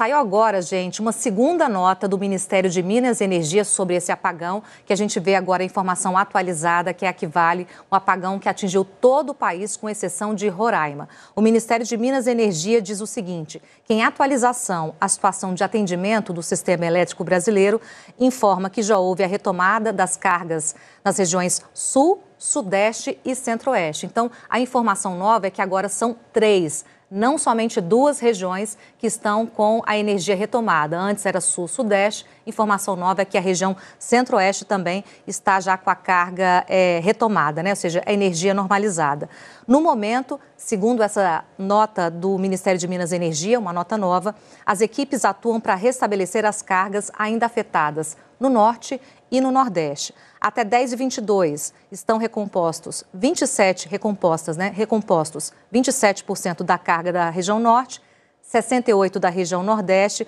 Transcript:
Saiu agora, gente, uma segunda nota do Ministério de Minas e Energia sobre esse apagão, que a gente vê agora a informação atualizada, que é a que vale um apagão que atingiu todo o país, com exceção de Roraima. O Ministério de Minas e Energia diz o seguinte, que em atualização, a situação de atendimento do sistema elétrico brasileiro informa que já houve a retomada das cargas nas regiões sul, sudeste e centro-oeste. Então, a informação nova é que agora são três não somente duas regiões que estão com a energia retomada. Antes era sul-sudeste, informação nova é que a região centro-oeste também está já com a carga é, retomada, né? ou seja, a energia normalizada. No momento, segundo essa nota do Ministério de Minas e Energia, uma nota nova, as equipes atuam para restabelecer as cargas ainda afetadas no norte e no nordeste. Até 10 e 22 estão recompostos, 27 recompostas, né? Recompostos 27% da carga da região norte, 68 da região nordeste